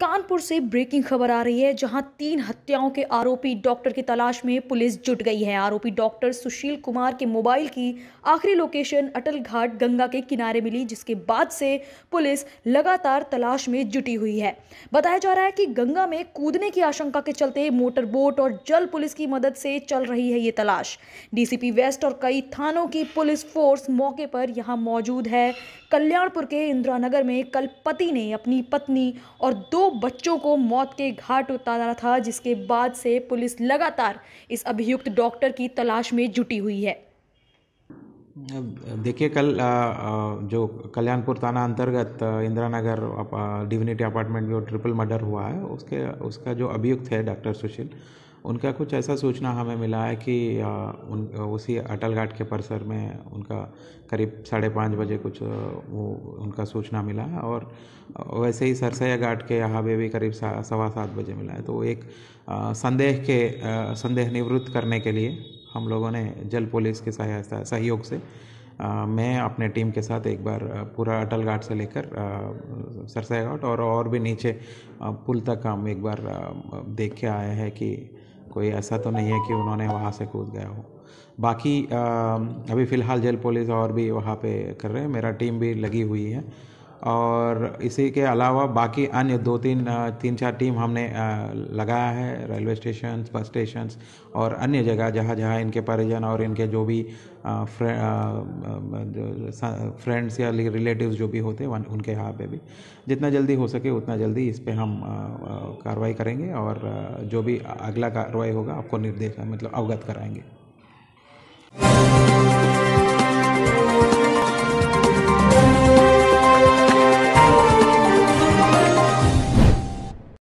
कानपुर से ब्रेकिंग खबर आ रही है जहां तीन हत्याओं के आरोपी डॉक्टर की तलाश में पुलिस जुट गई है आरोपी डॉक्टर सुशील कुमार के मोबाइल की आखिरी लोकेशन अटल घाट गंगा के किनारे मिली जिसके बाद से पुलिस लगातार तलाश में जुटी हुई है बताया जा रहा है कि गंगा में कूदने की आशंका के चलते मोटर बोट और जल पुलिस की मदद से चल रही है ये तलाश डीसीपी वेस्ट और कई थानों की पुलिस फोर्स मौके पर यहाँ मौजूद है कल्याणपुर के इंदिरा नगर में कल पति ने अपनी पत्नी और दो बच्चों को मौत के घाट उतारा था जिसके बाद से पुलिस लगातार इस अभियुक्त डॉक्टर की तलाश में जुटी हुई है देखिए कल जो कल्याणपुर थाना अंतर्गत इंदिरा नगर डिविनिटी अपार्टमेंट में जो ट्रिपल मर्डर हुआ है उसके उसका जो अभियुक्त है डॉक्टर सुशील उनका कुछ ऐसा सूचना हमें मिला है कि उन उसी अटल घाट के परिसर में उनका करीब साढ़े पाँच बजे कुछ वो उनका सूचना मिला है और वैसे ही सरसैया घाट के यहाँ पे भी करीब सवा सात बजे मिला है तो एक संदेह के संदेह निवृत्त करने के लिए हम लोगों ने जल पुलिस के सहायता सहयोग से आ, मैं अपने टीम के साथ एक बार पूरा अटल घाट से लेकर सरसा घाट और और भी नीचे पुल तक हम एक बार देख के आए हैं कि कोई ऐसा तो नहीं है कि उन्होंने वहाँ से कूद गया हो बाकी अभी फ़िलहाल जेल पुलिस और भी वहाँ पे कर रहे हैं मेरा टीम भी लगी हुई है और इसी के अलावा बाकी अन्य दो तीन तीन चार टीम हमने लगाया है रेलवे स्टेशन बस स्टेशन और अन्य जगह जहाँ जहाँ इनके परिजन और इनके जो भी फ्रेंड्स या रिलेटिव्स जो भी होते हैं उनके यहाँ पे भी जितना जल्दी हो सके उतना जल्दी इस पर हम कार्रवाई करेंगे और जो भी अगला कार्रवाई होगा आपको निर्देश मतलब अवगत कराएंगे